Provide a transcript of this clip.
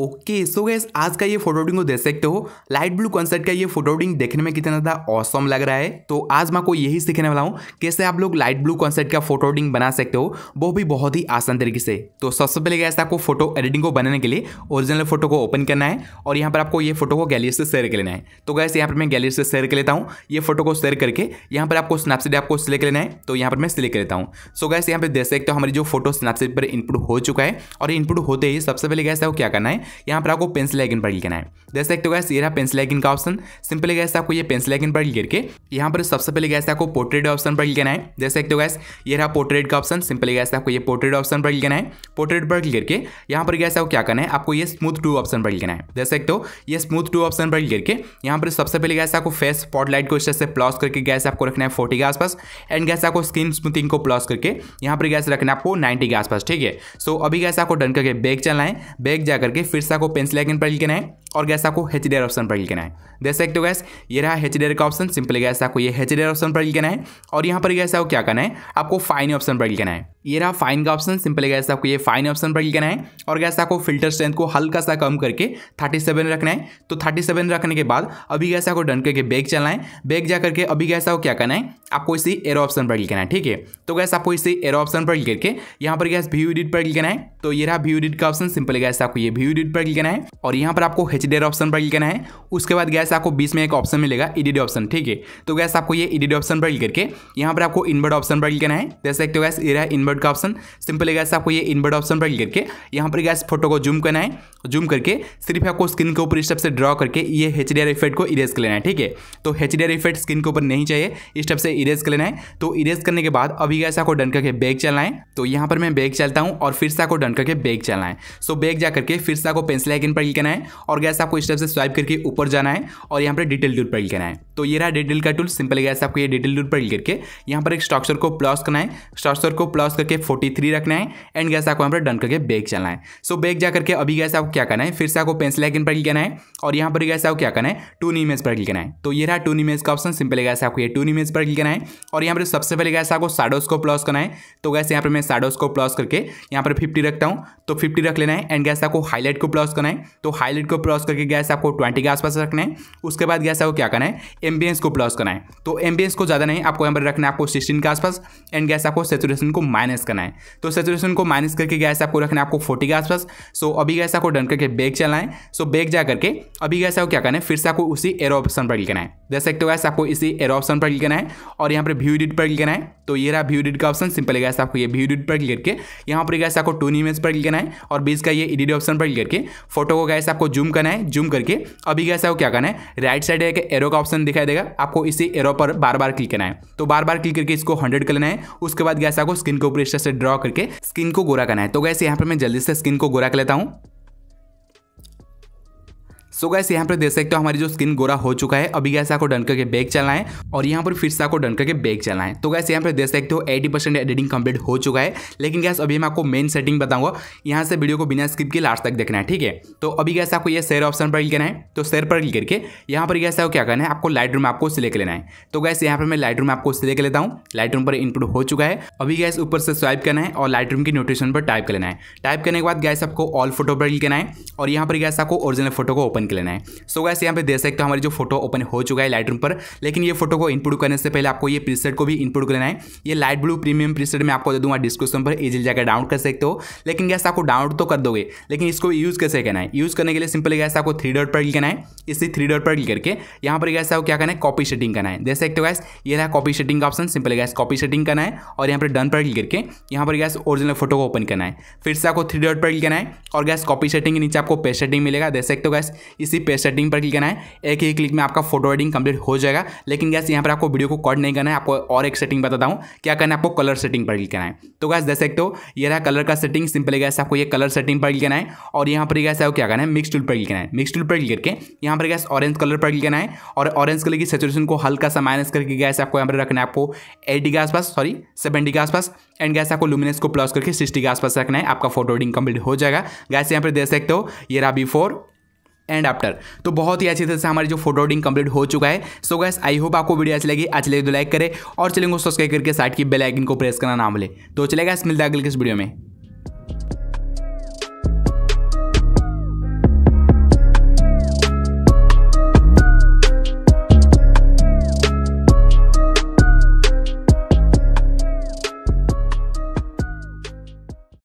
okay so gas आज का ये फोटो फोटोटिंग को देख सकते हो लाइट ब्लू कॉन्सेप्ट का ये फोटो फोटोटिंग देखने में कितना ज़्यादा औसम लग रहा है तो आज मैं आपको यही सीखने वाला हूँ कैसे आप लोग लाइट ब्लू कॉन्सेप्ट का फोटो फोटोटिंग बना सकते हो वो भी बहुत ही आसान तरीके से तो सबसे पहले गैस आपको फोटो एडिटिंग को बनाने के लिए ओरिजिनल फोटो को ओपन करना है और यहाँ पर आपको ये फोटो को गैलरी से शेयर कर लेना है तो गैस यहाँ पर मैं गैलरी से शेयर कर लेता हूँ ये फोटो को शेयर करके यहाँ पर आपको स्नैपसीट आपको सिलेक्ट लेना है तो यहाँ पर मैं सिलेक्ट कर लेता हूँ सो गैस यहाँ पर देख सकते हो हमारी जो फोटो स्नैपसीट पर इनपुट हो चुका है और इनपुट होते ही सबसे पहले गैस वो क्या करना है यहाँ पर आपको पेंसिल आइकन पर क्लिक करना है देख सकते हो गैस ये रहा पेंसिल आइकन का ऑप्शन सिंपल गैस आपको ये पेंसिल आइकन पर क्लिक करके यहाँ पर सबसे पहले गैस आपको पोर्ट्रेट ऑप्शन पर क्लिक करना है देख सकते हो गैस ये रहा पोर्ट्रेट का ऑप्शन सिंपल गैस आपको ये पोर्ट्रेट ऑप्शन पर क्लिक करना है पोर्ट्रेट पर क्लिक करके यहाँ पर गैस आपको क्या करना है आपको ये स्मूथ टू ऑप्शन पर क्लिक करना है देख सकते हो ये स्मूथ टू ऑप्शन पर क्लिक करके यहाँ पर सबसे पहले गैस आपको फेस स्पॉटलाइट को इस से प्लस करके गैस आपको रखना है फोर्टी के आसपास एंड गैस आपको स्किन स्मूथिंग को प्लस करके यहाँ पर गैस रखना है आपको नाइन्टी के आसपास ठीक है सो अभी गैस आपको डन करके बैग चलना है बैग जाकर के फिर से आपको पेंसिल आइकन पर लिखना है और गैस आपको एच डी आर ऑप्शन पर क्लिक करना है देख सकते हो गैस ये रहा एच डी आर का ऑप्शन सिंपली गैस आपको ये एच डी आर ऑप्शन पर क्लिक करना है और यहाँ पर गैस आपको क्या करना है आपको फाइन ऑप्शन पर क्लिक करना है ये रहा फाइन का ऑप्शन सिंपली गैस आपको ये फाइन ऑप्शन पर क्लिक करना है और गैस आपको फिल्टर स्ट्रेंथ को हल्का सा कम करके थर्टी सेवन रखना है तो थर्टी सेवन रखने के बाद अभी गैस आपको डन करके बैग चलना है बैग जा करके अभी गैस आपको क्या करना है आपको इसी एरो ऑप्शन पर क्लिक करना है ठीक है तो गैस आपको इसी एरो ऑप्शन पर क्लिक करके यहाँ पर गैस व्यू एडिट पर क्लिक करना है तो ये रहा व्यू एडिट का ऑप्शन सिंपली गैस आपको ये व्यू एडिट पर क्लिक करना है और यहाँ पर आपको एच एच ऑप्शन पर क्लिक करना है उसके बाद गैस आपको बीस में एक ऑप्शन मिलेगा ई ऑप्शन ठीक है तो गैस आपको ये ई ऑप्शन पर क्लिक करके यहाँ पर आपको इनवर्ट ऑप्शन पर क्लिक करना है जैसे सकते हो गैस ये रहा इनवर्ट का ऑप्शन सिंपल गैस आपको ये इनवर्ट ऑप्शन पर क्लिक करके यहाँ पर गैस फोटो को जूम करना है जूम करके सिर्फ आपको स्क्रीन के ऊपर स्टेप से ड्रॉ करके ये एच इफेक्ट को इरेज कर लेना है ठीक है तो एच इफेक्ट स्क्रीन के ऊपर नहीं चाहिए इस स्टेप से इरेज कर लेना है तो इरेज करने के बाद अभी गैस आपको डन करके बैग चलना है तो यहाँ पर मैं बैग चलता हूँ और फिर से आपको डन करके बैग चलना है सो बैग जा करके फिर से आपको पेंसिल आइकन पर क्लिक करना है और गैस ऐसे आपको इस टाइप से स्वाइप करके ऊपर जाना है और यहाँ पर डिटेल टूल पर क्लिक करना है तो ये रहा डिटेल का टूल सिंपल गया आपको ये डिटेल टूल पर क्लिक करके यहाँ पर एक स्ट्रक्चर को प्लस करना है स्ट्रक्चर को प्लस करके फोर्टी रखना है एंड गैस आपको यहाँ पर डन करके बैग चलना है सो बैग जा करके अभी गैस आपको क्या करना है फिर से आपको पेंसिल आइकन पर क्लिक करना है और यहाँ पर गैस आपको क्या करना है टून इमेज पर क्लिक करना है तो ये रहा टून इमेज का ऑप्शन सिंपल गैस आपको ये टून इमेज पर क्लिक करना है और यहाँ पर सबसे पहले गैस आपको साडोस को प्लस करना है तो गैस यहाँ पर मैं साडोस को प्लस करके यहाँ पर फिफ्टी रखता हूँ तो फिफ्टी रख लेना है एंड गैस आपको हाईलाइट को प्लस करना है तो हाईलाइट को प्लस प्लस करके गैस आपको ट्वेंटी के आसपास रखना है उसके बाद गैस आपको क्या करना है एम्बियंस को प्लस करना है तो एम्बियंस को ज़्यादा नहीं आपको यहाँ पर रखना है आपको सिक्सटीन के आसपास एंड गैस आपको सेचुरेशन को माइनस करना है तो सेचुरेशन को माइनस करके गैस आपको रखना है आपको फोर्टी के आसपास सो अभी गैस आपको डन करके बेग चलाएं सो बेग जा करके अभी गैस आपको क्या करना है फिर से आपको उसी एरो ऑप्शन पर लिखना है जैसे एक तो गैस आपको इसी एरो ऑप्शन पर लिखना है और यहाँ पर व्यू डिट पर लिखना है तो ये रहा व्यू डिट का ऑप्शन सिंपल गैस आपको ये व्यू डिट पर क्लिक करके यहाँ पर गैस आपको टून इमेज पर लिखना है और बीस का ये एडिट ऑप्शन पर क्लिक करके फोटो को गैस आपको जूम करना है है जूम करके अभी कैसा हो क्या करना है राइट साइड एक एरो का ऑप्शन दिखाई देगा आपको इसी एरो पर बार बार क्लिक करना है तो बार बार क्लिक करके इसको हंड्रेड कर लेना है उसके बाद गैस को स्किन के ऊपर इस तरह से ड्रॉ करके स्किन को गोरा करना है तो गैस यहाँ पर मैं जल्दी से स्किन को गोरा कर लेता हूँ सो गैस यहाँ पर देख सकते हो हमारी जो स्किन गोरा हो चुका है अभी गैस आपको डन करके बैग चलाएं और यहाँ पर फिर से आपको डन करके बैग चलाएं तो गैस यहाँ पर देख सकते हो 80 परसेंट एडिटिंग कंप्लीट हो चुका है लेकिन गैस अभी मैं आपको मेन सेटिंग बताऊंगा यहाँ से वीडियो को बिना स्किप के लास्ट तक देखना है ठीक है तो अभी गैस आपको ये शेयर ऑप्शन पर क्लिक करना है तो शेयर पर क्लिक करके यहाँ पर गैस आपको क्या करना है आपको लाइट रूम आपको सिलेक्ट लेना है तो गैस यहाँ पर मैं लाइट रूम आपको सिलेक्ट लेता हूँ लाइट रूम पर इनपुट हो चुका है अभी गैस ऊपर से स्वाइप करना है और लाइट रूम की नोटिफिकेशन पर टाइप करना लेना है टाइप करने के बाद गैस आपको ऑल फोटो पर क्लिक करना है और यहाँ पर गैस आपको ओरिजिनल फोटो को ओपन ओपन कर लेना है सो so, वैसे यहाँ पे देख सकते हो हमारी जो फोटो ओपन हो चुका है लाइट पर लेकिन ये फोटो को इनपुट करने से पहले आपको ये प्रीसेट को भी इनपुट कर लेना है ये लाइट ब्लू प्रीमियम प्रीसेट मैं आपको दे दूंगा डिस्क्रिप्शन पर इजिली जाकर डाउनलोड कर सकते हो लेकिन गैस आपको डाउनलोड तो कर दोगे लेकिन इसको यूज़ कैसे करना है यूज़ करने के लिए सिंपली गैस आपको थ्री डॉट पर क्लिक करना है इसी थ्री डॉट पर क्लिक करके यहाँ पर गैस आपको क्या करना है कॉपी सेटिंग करना है देख सकते हो गैस ये रहा कॉपी सेटिंग का option simply guys copy setting करना है और यहाँ पर डन पर क्लिक करके यहाँ पर गैस ओरिजिनल फोटो को ओपन करना है फिर से आपको थ्री डॉट पर क्लिक करना है और गैस कॉपी सेटिंग के नीचे आपको पेस्ट सेटिंग मिलेगा देख सकते हो गैस इसी पेज सेटिंग पर क्लिक करना है एक ही क्लिक में आपका फोटो एडिंग कंप्लीट हो जाएगा लेकिन गैस यहाँ पर आपको वीडियो को कट नहीं करना है आपको और एक सेटिंग बताता हूँ क्या करना है आपको कलर सेटिंग पर क्लिक करना है तो गैस देख सकते हो ये रहा कलर का सेटिंग सिंपल गैस आपको ये कलर सेटिंग पर क्लिक करना है और यहाँ पर गैस आपको क्या करना है मिक्स टूल पर क्लिक करना है मिक्स टूल पर क्लिक करके यहाँ पर गैस ऑरेंज कलर पर क्लिक करना है और ऑरेंज कलर की सेचुएशन को हल्का सा माइनस करके गैस आपको यहाँ पर रखना है आपको एटी के आसपास सॉरी सेवेंटी के आसपास एंड गैस आपको लुमिनस को प्लस करके सिक्सटी के आसपास रखना है आपका फोटो एडिंग कंप्लीट हो जाएगा गैस यहाँ पर देख सकते हो ये रहा बिफोर एंड आफ्टर तो बहुत ही अच्छी तरह से हमारी जो फोटो एडिंग कंप्लीट हो चुका है सो गैस आई होप आपको वीडियो अच्छी लगी अच्छी लगी तो लाइक करें और चलेंगे सब्सक्राइब करके साइड की बेल आइकन को प्रेस करना ना भूले तो चलेगा मिलता है अगले किस वीडियो में